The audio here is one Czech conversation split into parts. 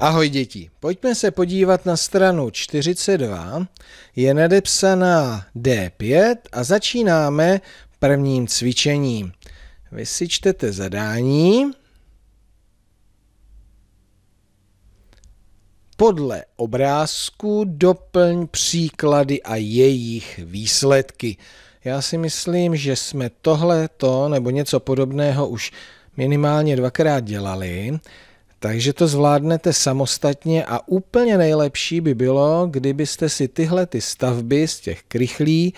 Ahoj děti, pojďme se podívat na stranu 42, je nadepsaná D5 a začínáme prvním cvičením. Vy si čtete zadání. Podle obrázku doplň příklady a jejich výsledky. Já si myslím, že jsme tohleto nebo něco podobného už minimálně dvakrát dělali. Takže to zvládnete samostatně a úplně nejlepší by bylo, kdybyste si tyhle ty stavby z těch krychlí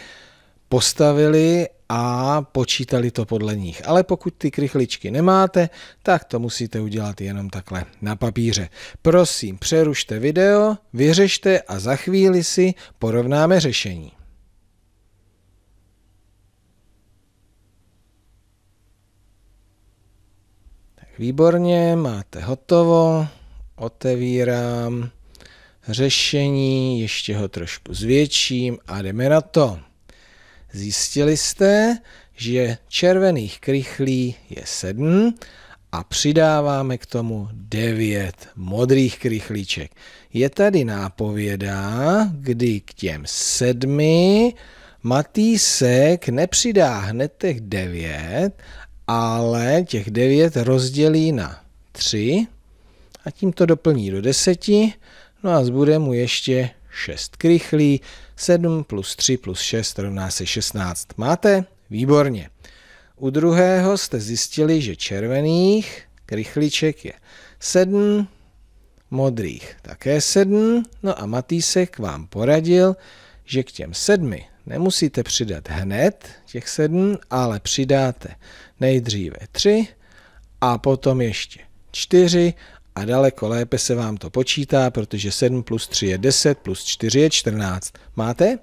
postavili a počítali to podle nich. Ale pokud ty krychličky nemáte, tak to musíte udělat jenom takhle na papíře. Prosím, přerušte video, vyřešte a za chvíli si porovnáme řešení. Výborně, máte hotovo. Otevírám řešení, ještě ho trošku zvětším a jdeme na to. Zjistili jste, že červených krychlí je 7 a přidáváme k tomu 9 modrých krychlíček. Je tady nápověda, kdy k těm sedmi Matýsek nepřidá hned těch 9, ale těch 9 rozdělí na 3 a tím to doplní do 10, no a zbude mu ještě 6 krychlí, 7 plus 3 plus 6 rovná se 16. Máte? Výborně. U druhého jste zjistili, že červených krychliček je 7, modrých také 7, no a Matýsek vám poradil, že k těm sedmi nemusíte přidat hned těch sedm, ale přidáte nejdříve tři a potom ještě čtyři a daleko lépe se vám to počítá, protože 7 plus 3 je 10, plus 4 je 14. Máte?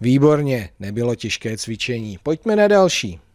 Výborně, nebylo těžké cvičení. Pojďme na další.